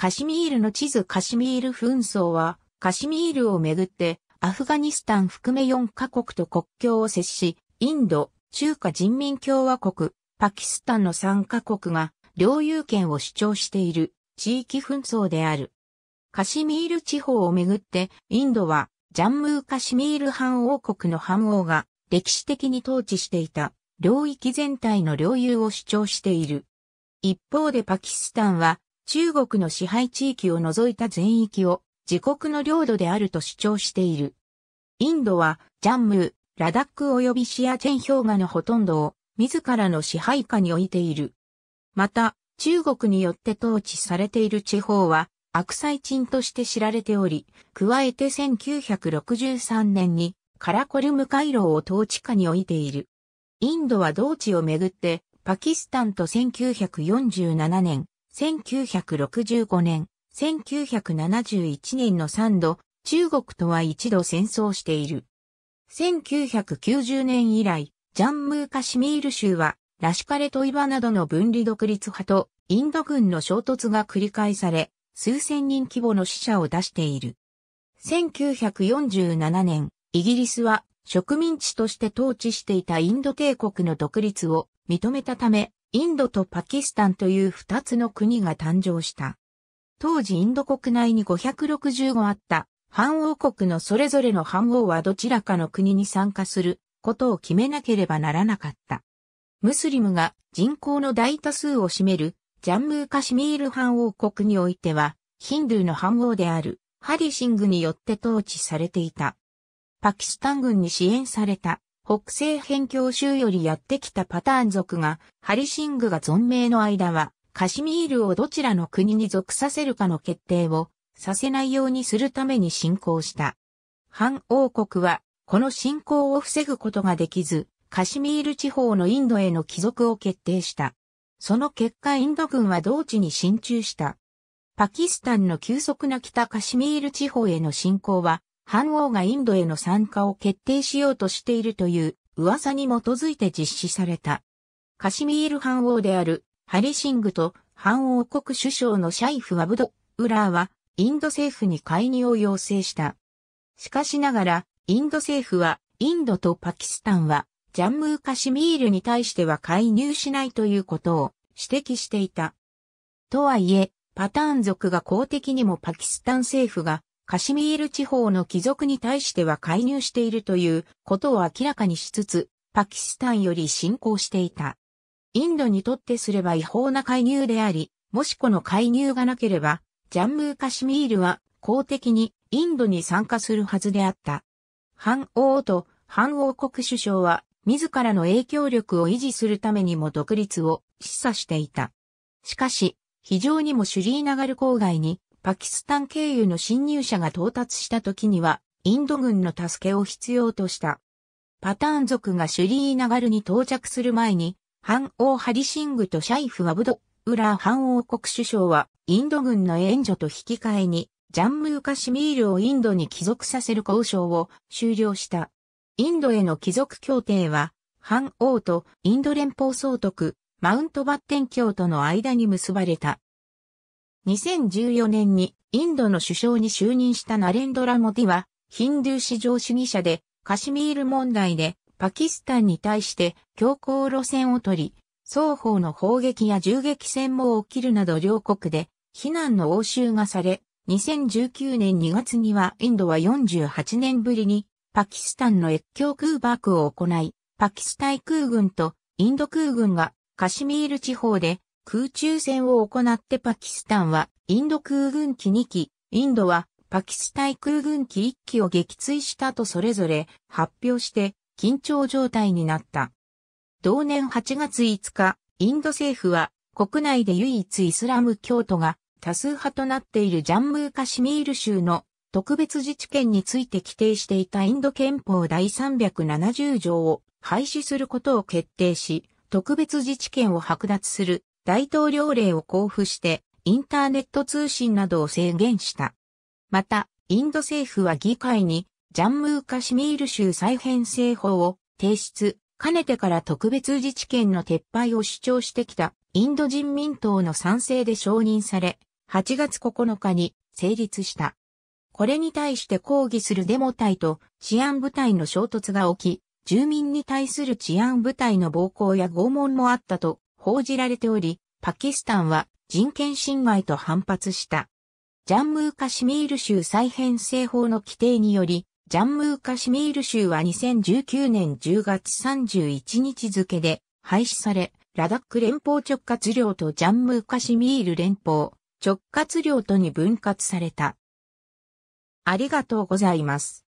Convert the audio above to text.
カシミールの地図カシミール紛争は、カシミールをめぐって、アフガニスタン含め4カ国と国境を接し、インド、中華人民共和国、パキスタンの3カ国が領有権を主張している地域紛争である。カシミール地方をめぐって、インドはジャンムーカシミール藩王国の藩王が歴史的に統治していた領域全体の領有を主張している。一方でパキスタンは中国の支配地域を除いた全域を自国の領土であると主張している。インドは、ジャンムー、ラダック及びシアチェン氷河のほとんどを自らの支配下に置いている。また、中国によって統治されている地方は、悪災鎮として知られており、加えて1963年にカラコルム回廊を統治下に置いている。インドは同地をめぐって、パキスタンと1947年、1965年、1971年の3度、中国とは一度戦争している。1990年以来、ジャンムーカシミール州は、ラシカレトイバなどの分離独立派とインド軍の衝突が繰り返され、数千人規模の死者を出している。1947年、イギリスは植民地として統治していたインド帝国の独立を認めたため、インドとパキスタンという二つの国が誕生した。当時インド国内に565あった反王国のそれぞれの反王はどちらかの国に参加することを決めなければならなかった。ムスリムが人口の大多数を占めるジャンムーカシミール反王国においてはヒンドゥーの反王であるハリシングによって統治されていた。パキスタン軍に支援された北西辺境州よりやってきたパターン族が、ハリシングが存命の間は、カシミールをどちらの国に属させるかの決定をさせないようにするために侵攻した。反王国は、この侵攻を防ぐことができず、カシミール地方のインドへの帰属を決定した。その結果インド軍は同地に進駐した。パキスタンの急速な北カシミール地方への侵攻は、反王がインドへの参加を決定しようとしているという噂に基づいて実施された。カシミール反王であるハリシングと反王国首相のシャイフ・アブド・ウラーはインド政府に介入を要請した。しかしながら、インド政府は、インドとパキスタンは、ジャンムーカシミールに対しては介入しないということを指摘していた。とはいえ、パターン族が公的にもパキスタン政府がカシミール地方の貴族に対しては介入しているということを明らかにしつつ、パキスタンより侵攻していた。インドにとってすれば違法な介入であり、もしこの介入がなければ、ジャンムーカシミールは公的にインドに参加するはずであった。反王と反王国首相は自らの影響力を維持するためにも独立を示唆していた。しかし、非常にもシュリーナガル郊外にパキスタン経由の侵入者が到達した時には、インド軍の助けを必要とした。パターン族がシュリーナガルに到着する前に、反王ハリシングとシャイフ・アブド・ウラー反王国首相は、インド軍の援助と引き換えに、ジャンムーカシミールをインドに帰属させる交渉を終了した。インドへの帰属協定は、反王とインド連邦総督、マウントバッテン教との間に結ばれた。2014年にインドの首相に就任したナレンドラモディは、ヒンドゥー至上主義者で、カシミール問題でパキスタンに対して強硬路線を取り、双方の砲撃や銃撃戦も起きるなど両国で非難の応酬がされ、2019年2月にはインドは48年ぶりにパキスタンの越境空爆を行い、パキスタン空軍とインド空軍がカシミール地方で空中戦を行ってパキスタンはインド空軍機2機、インドはパキスタン空軍機1機を撃墜したとそれぞれ発表して緊張状態になった。同年8月5日、インド政府は国内で唯一イスラム教徒が多数派となっているジャンムーカシミール州の特別自治権について規定していたインド憲法第370条を廃止することを決定し、特別自治権を剥奪する大統領令を交付して、インターネット通信などを制限した。また、インド政府は議会に、ジャンムーカシミール州再編成法を提出、かねてから特別自治権の撤廃を主張してきたインド人民党の賛成で承認され、8月9日に成立した。これに対して抗議するデモ隊と治安部隊の衝突が起き、住民に対する治安部隊の暴行や拷問もあったと報じられており、パキスタンは人権侵害と反発した。ジャンムーカシミール州再編成法の規定により、ジャンムーカシミール州は2019年10月31日付で廃止され、ラダック連邦直轄領とジャンムーカシミール連邦直轄領とに分割された。ありがとうございます。